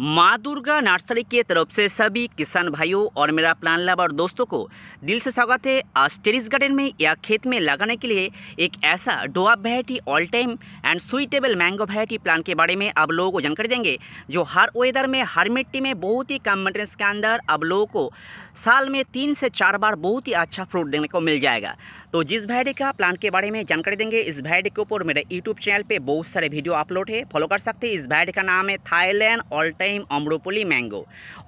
माँ दुर्गा नर्सरी के तरफ से सभी किसान भाइयों और मेरा प्लान लवर दोस्तों को दिल से स्वागत है आज टेरिस गार्डन में या खेत में लगाने के लिए एक ऐसा डोआब variety all time and suitable mango variety plant के बारे में आप लोगों को जानकारी देंगे जो हर वेदर में हर मिट्टी में बहुत ही कम मेटेरियल्स के अंदर आप लोगों को साल में तीन से चार बार बहुत ही अच्छा फ्रूट देखने को मिल जाएगा तो जिस वैरायटी का प्लांट के बारे में जानकारी देंगे इस वैरायटी के ऊपर मेरे यूट्यूब चैनल पे बहुत सारे वीडियो अपलोड है फॉलो कर सकते हैं इस वैरायटी का नाम है Thailand all time अमरोपोली mango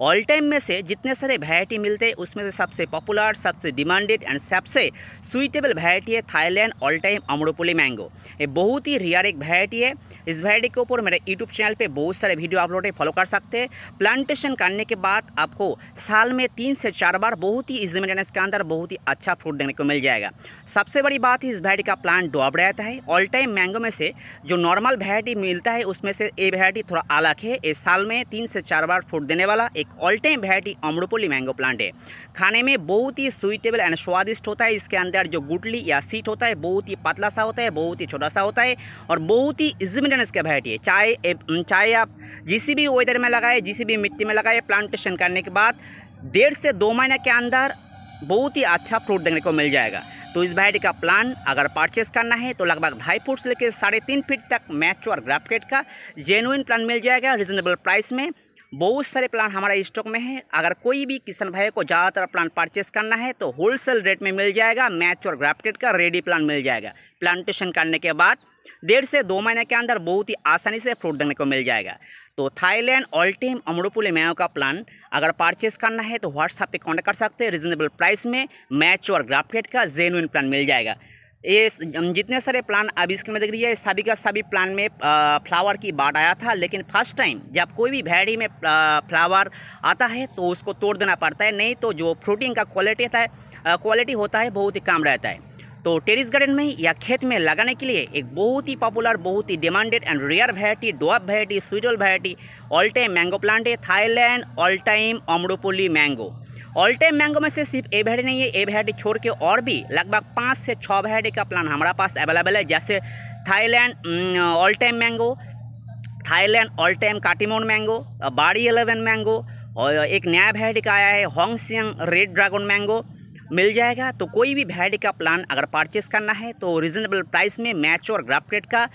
all time में से जितने सारे वैरायटी मिलते हैं उसमें से सबसे पॉपुलर सबसे डिमांडेड एंड सबसे सुइटेबल वैरायटी है थाईलैंड ऑल टाइम अमरोपोली मैंगो ये बहुत ही रियर एक वैरायटी है इस वैरायटी के ऊपर मेरे यूट्यूब चैनल पर बहुत सारे वीडियो अपलोड है फॉलो कर सकते हैं प्लांटेशन करने के बाद आपको साल में तीन से चार बार बहुत ही इस मेंटेनेंस के अंदर बहुत ही अच्छा फ्रूट देखने को मिल जाएगा सबसे बड़ी बात इस वैरायटी का प्लांट डॉब रहता है ऑल टाइम मैंगो में से जो नॉर्मल वैरायटी मिलता है उसमें से ये वैरायटी थोड़ा अलग है इस साल में तीन से चार बार फ्रूट देने वाला एक all time variety Amrapali mango plant है खाने में बहुत ही सुइटेबल एंड स्वादिष्ट होता है इसके अंदर जो गुटली या सीट होता है बहुत ही पतला सा होता है बहुत ही छोटा सा होता है और बहुत ही इजी मेंटेनेंस का वैरायटी है चाहे चाहे आप जिस भी वेदर में लगाए जिस भी मिट्टी में लगाए प्लांटेशन करने के बाद डेढ़ से दो महीने के अंदर बहुत ही अच्छा फ्रूट देखने को मिल जाएगा तो इस वैरायटी का प्लान अगर परचेस करना है तो लगभग ढाई फुट से लेकर साढ़े तीन फीट तक मैच और ग्राफ्टेड का जेनुइन प्लान मिल जाएगा रिजनेबल प्राइस में बहुत सारे प्लान हमारा स्टॉक में है अगर कोई भी किसान भाई को ज़्यादातर प्लान परचेस करना है तो होलसेल रेट में मिल जाएगा मैच और ग्राफ्टेड का रेडी प्लान मिल जाएगा प्लांटेशन करने के बाद डेढ़ से दो महीने के अंदर बहुत ही आसानी से फ्रूट देखने को मिल जाएगा तो थाईलैंड ऑल टाइम अमरोपुले का प्लान अगर परचेस करना है तो व्हाट्सएप पे कांटेक्ट कर सकते हैं रिजनेबल प्राइस में मैच और ग्राफकेट का जेनुइन प्लान मिल जाएगा ये जितने सारे प्लान अभी इसके में देख रही है सभी का सभी प्लान में फ्लावर की बाट आया था लेकिन फर्स्ट टाइम जब कोई भी वैरायटी में फ्लावर आता है तो उसको तोड़ देना पड़ता है नहीं तो जो फ्रूटिंग का क्वालिटी था क्वालिटी होता है बहुत ही कम रहता है तो टेरिस गार्डन में या खेत में लगाने के लिए एक बहुत ही पॉपुलर बहुत ही डिमांडेड एंड रेयर वैरायटी डोअप वैरायटी स्वीडोल variety all time mango plant है थाईलैंड ऑल टाइम अमरुपुली मैंगो ऑल टाइम मैंगो में से सिर्फ ए वैरायटी नहीं है ए वैरायटी छोड़ के और भी लगभग पाँच से छः वैरायटी का प्लान हमारा पास अवेलेबल है जैसे Thailand all time mango Thailand all time Katimon mango बाड़ी एलेवन मैंगो और एक नया वैरायटी का आया है होंगसियंग रेड ड्रैगन मैंगो मिल जाएगा तो कोई भी वेराइटी का प्लान अगर परचेस करना है तो रीज़नेबल प्राइस में मैच और ग्राफ्टेड का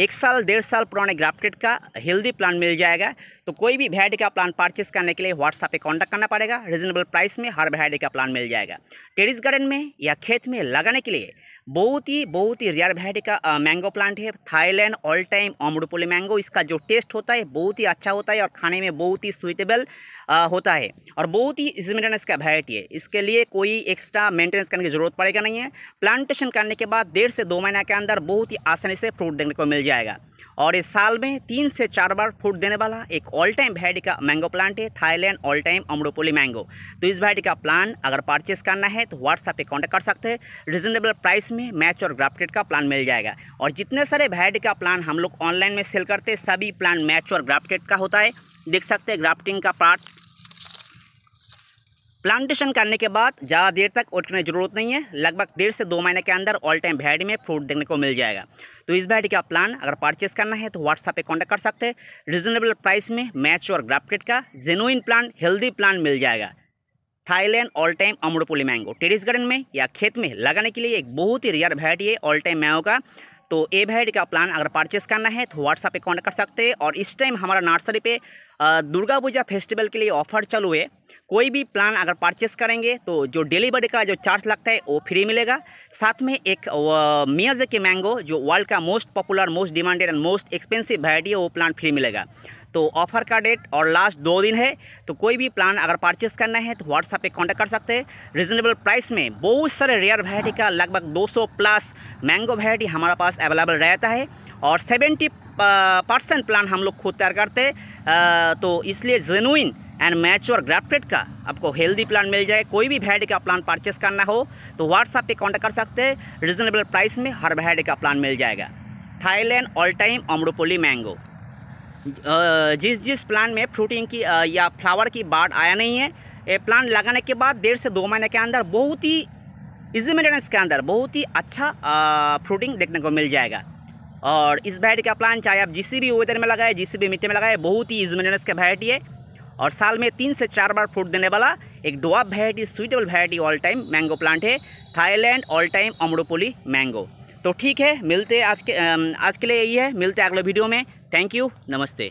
एक साल डेढ़ साल पुराने ग्राफ्टेड का हेल्दी प्लान मिल जाएगा तो कोई भी वैरायटी का प्लान परचेस करने के लिए व्हाट्सएप पे कांटेक्ट करना पड़ेगा रिजनेबल प्राइस में हर वैरायटी का प्लान मिल जाएगा टेरिस गार्डन में या खेत में लगाने के लिए बहुत ही बहुत ही रेयर वैरायटी का मैंगो प्लांट है थाईलैंड ऑल टाइम अमरुपोली मैंगो इसका जो टेस्ट होता है बहुत ही अच्छा होता है और खाने में बहुत ही सुइटेबल होता है और बहुत ही मेंटेनेंस का वैरायटी है इसके लिए कोई एक्स्ट्रा मेंटेनेंस करने की जरूरत पड़ेगा नहीं है प्लांटेशन करने के बाद डेढ़ से दो महीना के अंदर बहुत ही आसानी से फ्रूट देखने को मिल मिल जाएगा और इस साल में तीन से चार बार फूट देने वाला एक ऑल टाइम वैरायटी का मैंगो प्लांट है थाईलैंड ऑल टाइम अमरोपोली मैंगो तो इस वैरायटी का प्लान अगर परचेस करना है तो व्हाट्सएप पे कांटेक्ट कर सकते हैं रिजनेबल प्राइस में मैच और ग्राफ्टेड का प्लान मिल जाएगा और जितने सारे वैरायटी का प्लान हम लोग ऑनलाइन में सेल करते हैं सभी प्लान मैच और ग्राफ्टेड का होता है देख सकते हैं ग्राफ्टिंग का पार्ट प्लांटेशन करने के बाद ज़्यादा देर तक उठने की जरूरत नहीं है लगभग डेढ़ से दो महीने के अंदर ऑल टाइम वैरायटी में फ्रूट देखने को मिल जाएगा तो इस वैरायटी का प्लान अगर परचेस करना है तो व्हाट्सएप पे कांटेक्ट कर सकते हैं रिजनेबल प्राइस में मैच और ग्राफ्टेड का जेनुइन प्लान हेल्दी प्लान मिल जाएगा थाईलैंड ऑल टाइम अमृतपुली मैंगो टेरिस गार्डन में या खेत में लगाने के लिए एक बहुत ही रेयर वैरायटी है ऑल टाइम मैंगो का तो ए वेड का प्लान अगर परचेस करना है तो व्हाट्सएप पे कॉन्टेक्ट कर सकते हैं और इस टाइम हमारा नर्सरी पे दुर्गा पूजा फेस्टिवल के लिए ऑफर चालू है कोई भी प्लान अगर परचेस करेंगे तो जो डिलीवरी का जो चार्ज लगता है वो फ्री मिलेगा साथ में एक मियाज़ के मैंगो जो वर्ल्ड का most popular most demanded and most expensive variety है वो प्लान फ्री मिलेगा तो ऑफर का डेट और लास्ट दो दिन है तो कोई भी प्लान अगर परचेस करना है तो व्हाट्सएप पे कांटेक्ट कर सकते हैं रिजनेबल प्राइस में बहुत सारे रेयर वैरायटी का लगभग 200 प्लस मैंगो वैरायटी हमारे पास अवेलेबल रहता है और 70 परसेंट प्लान हम लोग खुद तैयार करते तो इसलिए जेनुइन एंड मैच्योर ग्राफ्टेड का आपको हेल्दी प्लान मिल जाए कोई भी वैरायटी का प्लान परचेस करना हो तो व्हाट्सएप पर कॉन्टेक्ट कर सकते हैं रिजनेबल प्राइस में हर वैरायटी का प्लान मिल जाएगा थाईलैंड ऑल टाइम अमरूपोली मैंगो जिस जिस प्लांट में फ्रूटिंग की या फ्लावर की बाढ़ आया नहीं है ये प्लांट लगाने के बाद डेढ़ से दो महीने के अंदर बहुत ही इजी मेंटेनेंस के अंदर बहुत ही अच्छा फ्रूटिंग देखने को मिल जाएगा और इस वैरायटी का प्लांट चाहे आप जिस भी वेदर में लगाए जिस भी मिट्टी में लगाए बहुत ही इजी मेंटेनेंस का वैरायटी है और साल में तीन से चार बार फ्रूट देने वाला एक डोआ variety suitable variety all time mango plant है थाईलैंड ऑल टाइम अमरूपोली मैंगो तो ठीक है मिलते आज के आज के लिए यही है मिलते अगले वीडियो में થેન્ક યુ નમસ્તે